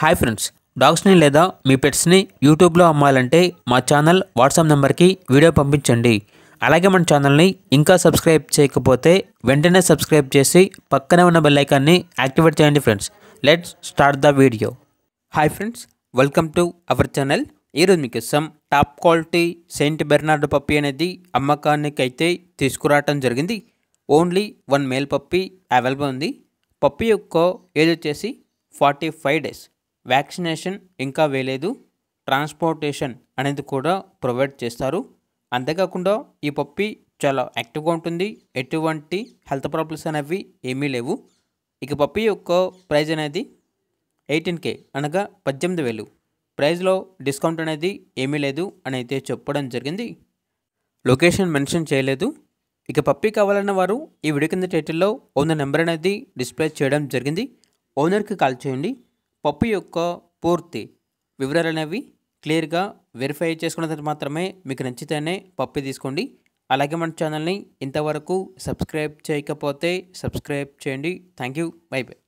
hi friends డాగ్స్ని లేదా మీ పెట్స్ని యూట్యూబ్లో అమ్మాలంటే మా ఛానల్ వాట్సాప్ నెంబర్కి వీడియో పంపించండి అలాగే మన ఛానల్ని ఇంకా సబ్స్క్రైబ్ చేయకపోతే వెంటనే సబ్స్క్రైబ్ చేసి పక్కనే ఉన్న బెల్లైకాన్ని యాక్టివేట్ చేయండి friends let's start the video hi friends welcome to our channel ఈరోజు మీకోసం top quality Saint Bernard puppy అనేది అమ్మకానికి అయితే తీసుకురావటం జరిగింది only one male puppy available ఉంది పప్పి యొక్క ఏజ్ వచ్చేసి ఫార్టీ ఫైవ్ డేస్ వ్యాక్సినేషన్ ఇంకా వేయలేదు ట్రాన్స్పోర్టేషన్ అనేది కూడా ప్రొవైడ్ చేస్తారు అంతేకాకుండా ఈ పప్పి చాలా యాక్టివ్గా ఉంటుంది ఎటువంటి హెల్త్ ప్రాబ్లమ్స్ అనేవి ఏమీ లేవు ఇక పప్పి యొక్క ప్రైజ్ అనేది ఎయిటీన్ కే అనగా పద్దెనిమిది వేలు ప్రైజ్లో డిస్కౌంట్ అనేది ఏమీ లేదు అని అయితే చెప్పడం జరిగింది లొకేషన్ మెన్షన్ చేయలేదు ఇక పప్పి కావాలన్న వారు ఈ వీడియో టైటిల్లో ఓనర్ నెంబర్ అనేది డిస్ప్లే చేయడం జరిగింది ఓనర్కి కాల్ చేయండి పప్పు యొక్క పూర్తి వివరాలు అనేవి క్లియర్గా వెరిఫై చేసుకున్న తర్వాత మాత్రమే మీకు నచ్చితేనే పప్పు తీసుకోండి అలాగే మన ఛానల్ని ఇంతవరకు సబ్స్క్రైబ్ చేయకపోతే సబ్స్క్రైబ్ చేయండి థ్యాంక్ యూ బై బై